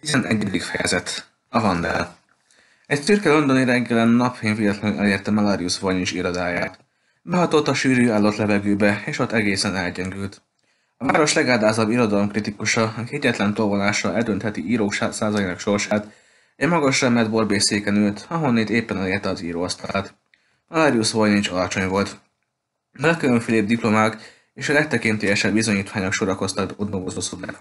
11. fejezet. A Vandel. Egy szürke londoni reggelen napfény véletlenül elérte Malarius Vanyis irodáját. Behatolt a sűrű állott levegőbe, és ott egészen elgyengült. A város legáldázabb irodalomkritikusa, aki egyetlen tolvonással eldöntheti írók százainak sorsát, egy magas remet borbészéken ült, ahonnét éppen elérte az íróasztalát. Malarius Vanyis alacsony volt. filip diplomák és a legtekintélyesebb bizonyítványok sorakoztak odnogozó szobák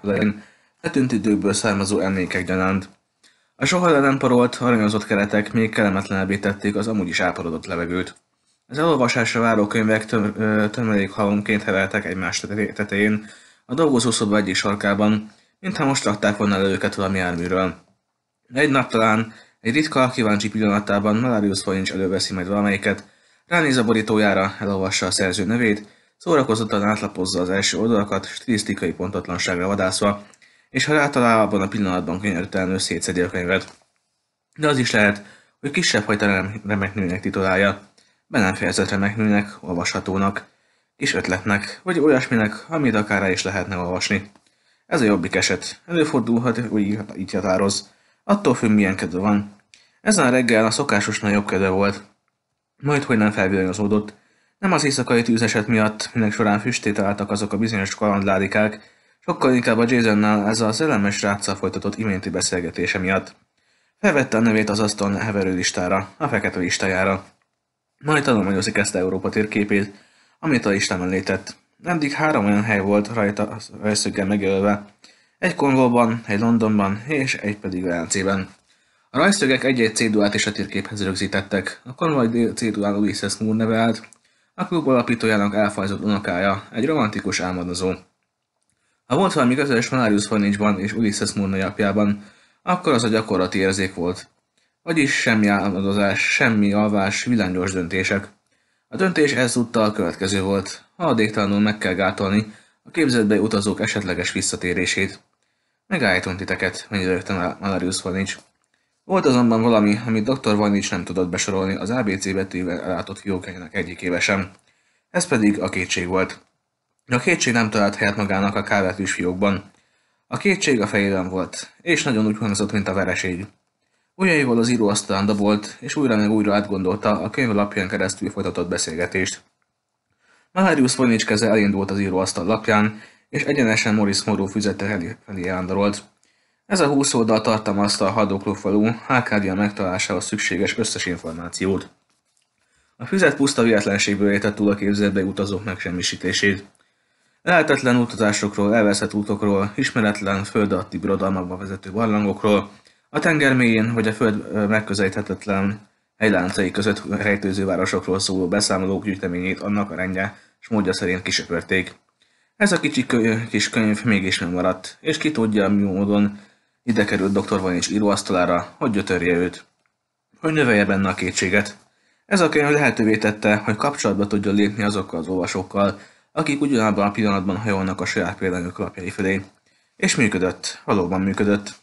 eltűnt időkből származó emlékek gyanánt. A soha le nem parolt, aranyozott keretek még kellemetlenebbé tették az amúgy is áparodott levegőt. Az elolvasásra váró könyvek töm, tömelék halomként heveltek egymás tetején, a dolgozószoba egyik sarkában, mintha most rakták volna le őket valami járműről. Egy nap talán, egy ritka, kíváncsi pillanatában Malarius Folincs előveszi majd valamelyiket, ránéz a borítójára, elolvassa a szerző nevét, szórakozottan átlapozza az első oldalakat, stilisztikai pontatlanságra vadászva, és ha rátalál abban a pillanatban könyörtelenül szétszedi a könyvet. De az is lehet, hogy kisebb hajta nőnek titulálja, be nem fejezett nőnek, olvashatónak, kis ötletnek, vagy olyasminek, amit akár is lehetne olvasni. Ez a jobbik eset. Előfordulhat, hogy így határoz. Attól függ, milyen kedve van. Ezen a reggel a szokásosnál jobb kedve volt. Majd hogy nem felvillanyozódott. Nem az éjszakai tűzeset miatt, minek során füstét találtak azok a bizonyos kalandládikák, Sokkal inkább a Jasonnal ez a szellemes sráccal folytatott iménti beszélgetése miatt. Felvette a nevét az asztalon heverő listára, a fekete listájára. Majd tanulmányozik ezt Európa térképét, amit a listán mellé Eddig három olyan hely volt rajta rajszöggel megjelölve. Egy Kongóban, egy Londonban és egy pedig Velencében. A rajszögek egy-egy cédulát is a térképhez rögzítettek. A konvoj cédulán Ulises Moore neve állt, a klub alapítójának elfajzott unokája, egy romantikus álmodozó. Ha volt valami közös Valarius Fornicsban és Ulysses Murnai apjában, akkor az a gyakorlati érzék volt. Vagyis semmi álmodozás, semmi alvás, vilányos döntések. A döntés ezúttal a következő volt, haladéktalanul meg kell gátolni a képzetbe utazók esetleges visszatérését. Megállítom titeket, mennyire rögtön Malarius Hornich. Volt azonban valami, amit dr. Vanics nem tudott besorolni az ABC betűvel látott fiókányának egyikébe sem. Ez pedig a kétség volt. A kétség nem talált helyet magának a is fiókban. A kétség a fejében volt, és nagyon úgy hangzott, mint a vereség. Újjaival az íróasztalán volt, és újra meg újra átgondolta a könyv lapján keresztül folytatott beszélgetést. Malarius Vonics keze elindult az íróasztal lapján, és egyenesen Morris Moró füzete felé elándorolt. Ez a húsz oldal tartalmazta a hadokló falu Hákádia megtalálásához szükséges összes információt. A füzet puszta véletlenségből értett túl a képzetbe utazók megsemmisítését. Lehetetlen útutásokról, elveszett útokról, ismeretlen föld alatti birodalmakba vezető barlangokról, a tenger mélyén vagy a föld megközelíthetetlen hegyláncai között rejtőző városokról szóló beszámolók gyűjteményét annak a rendje és módja szerint kisöpörték. Ez a kicsi kö- kis könyv mégis nem maradt, és ki tudja, mi módon ide került dr. Vanics íróasztalára, hogy gyötörje őt. Hogy növelje benne a kétséget. Ez a könyv lehetővé tette, hogy kapcsolatba tudjon lépni azokkal az olvasókkal, akik ugyanabban a pillanatban hajolnak a saját példányok alapjai felé. És működött, valóban működött.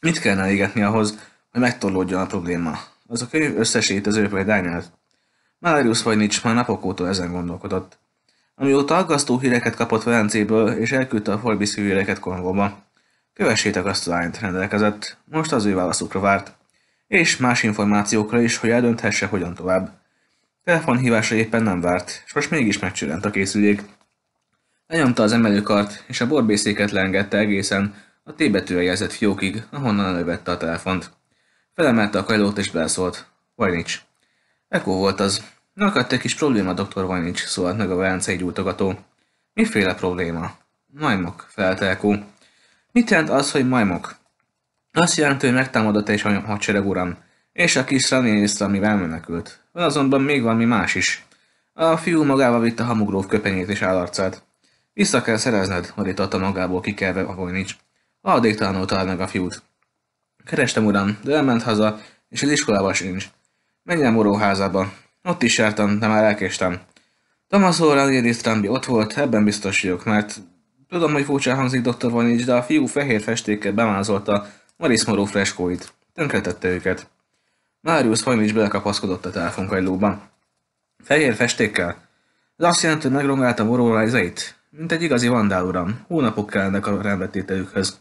Mit kellene égetni ahhoz, hogy megtorlódjon a probléma? Az a könyv összes létező példányát. Malarius vagy nincs már napok óta ezen gondolkodott. Amióta aggasztó híreket kapott Velencéből, és elküldte a Forbis híreket Kongóba. Kövessétek azt a lányt rendelkezett, most az ő válaszukra várt. És más információkra is, hogy eldönthesse, hogyan tovább. Telefonhívása éppen nem várt, és most mégis megcsülent a készülék. Lenyomta az emelőkart, és a borbészéket lengette egészen a T betűre jelzett fiókig, ahonnan elővette a telefont. Felemelte a kajlót és beleszólt. Vajnics. Eko volt az. Nakadt egy kis probléma, doktor Vajnics, szólt meg a velencei gyújtogató. Miféle probléma? Majmok, felelte Eko. Mit jelent az, hogy majmok? Azt jelenti, hogy megtámadott egy hadsereg uram, és a kis Rani amivel menekült. Azonban még valami más is. A fiú magával vitte hamugróf köpenyét és állarcát. Vissza kell szerezned, adította magából nincs. a Voynich. Adéktalanul talál meg a fiút. Kerestem uram, de elment haza, és az iskolában sincs. Menj el moróházába. Ott is jártam, de már elkéstem. Tomaszó Rangéri Strambi ott volt, ebben biztos vagyok, mert tudom, hogy furcsa hangzik Dr. Vanics, de a fiú fehér festékkel bemázolta Maris Moró freskóit. Tönkretette őket. Máriusz hajm is belekapaszkodott a telefonkajlóban. Fehér festékkel? Ez azt jelenti, hogy megrongálta orrólájzait? Mint egy igazi vandál uram. Hónapok kellene a rendbetételükhöz.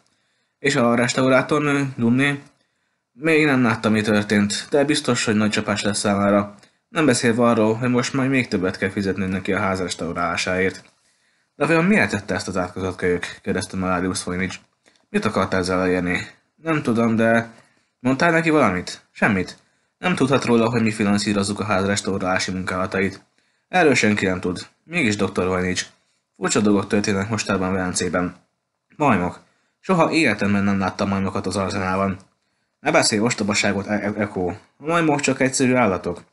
És a restaurátornő, Dumné? Még nem látta, mi történt, de biztos, hogy nagy csapás lesz számára. Nem beszélve arról, hogy most majd még többet kell fizetni neki a ház restaurálásáért. De vajon miért tette ezt az átkozott kölyök? kérdezte Malárius Folynics. Mit akart ezzel elérni? Nem tudom, de... Mondtál neki valamit? Semmit. Nem tudhat róla, hogy mi finanszírozzuk a ház restaurálási munkálatait. Erről senki nem tud. Mégis van nincs. Furcsa dolgok történnek mostában Velencében. Majmok. Soha életemben nem láttam majmokat az arzenában. Ne beszélj ostobaságot, e- e- Eko. A majmok csak egyszerű állatok.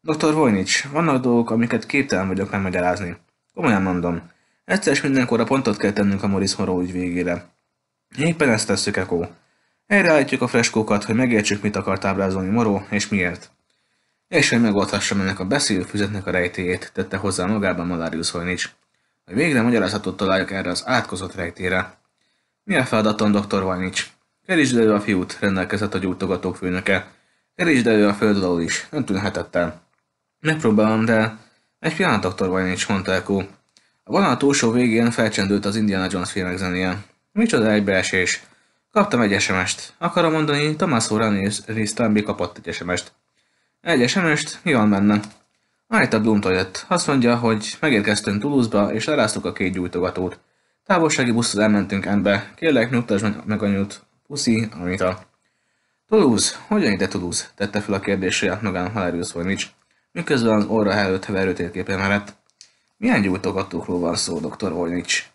Dr. Vojnics, vannak dolgok, amiket képtelen vagyok megmagyarázni. Komolyan mondom. Egyszer és mindenkor a pontot kell tennünk a Morris Moró ügy végére. Éppen ezt tesszük, Eko. Erre állítjuk a freskókat, hogy megértsük, mit akart ábrázolni Moró, és miért. És hogy megoldhassam ennek a beszélő füzetnek a rejtéjét, tette hozzá magában Malarius Hojnics. Hogy végre magyarázatot találjak erre az átkozott rejtére. Mi a feladatom, dr. Hojnics? Kerítsd elő a fiút, rendelkezett a gyújtogatók főnöke. Kerítsd elő a föld alól is, nem tűnhetett el. Megpróbálom, de... Egy pillanat, dr. Hojnics, mondta Eko. A vonal túlsó végén felcsendült az Indiana Jones filmek zenéje. Micsoda egybeesés! Kaptam egy SMS-t. Akarom mondani, Tomaszó Ranésztrambi kapott egy SMS-t. Egy SMS-t, mi van benne? Anita Blumtól jött. Azt mondja, hogy megérkeztünk Toulouse-ba, és leráztuk a két gyújtogatót. Távolsági buszhoz elmentünk Endbe. Kérlek, nyugtasd meg anyut. Puszi, a. Toulouse, hogyan ide Toulouse? tette fel a kérdés saját magán Valerius Vojnics, miközben az orra előtt heverő térképén mellett. Milyen gyújtogatókról van szó, doktor Vojnics?